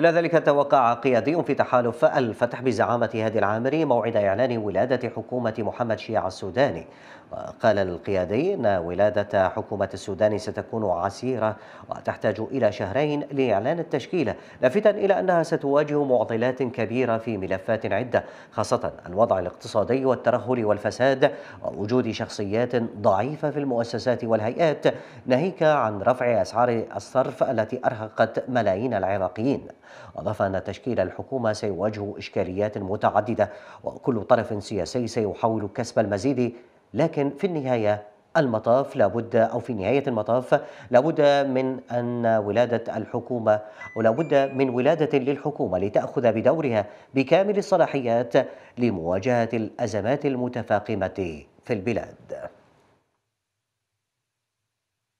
إلى ذلك توقع قيادي في تحالف الفتح بزعامة هادي العامري موعد إعلان ولادة حكومة محمد شيع السوداني وقال القيادي أن ولادة حكومة السودان ستكون عسيرة وتحتاج إلى شهرين لإعلان التشكيلة لافتا إلى أنها ستواجه معضلات كبيرة في ملفات عدة خاصة الوضع الاقتصادي والترهل والفساد ووجود شخصيات ضعيفة في المؤسسات والهيئات ناهيك عن رفع أسعار الصرف التي أرهقت ملايين العراقيين أضاف أن تشكيل الحكومة سيواجه إشكاليات متعددة وكل طرف سياسي سيحاول كسب المزيد لكن في النهاية المطاف لابد أو في نهاية المطاف لابد من أن ولادة الحكومة أو لابد من ولادة للحكومة لتأخذ بدورها بكامل الصلاحيات لمواجهة الأزمات المتفاقمة في البلاد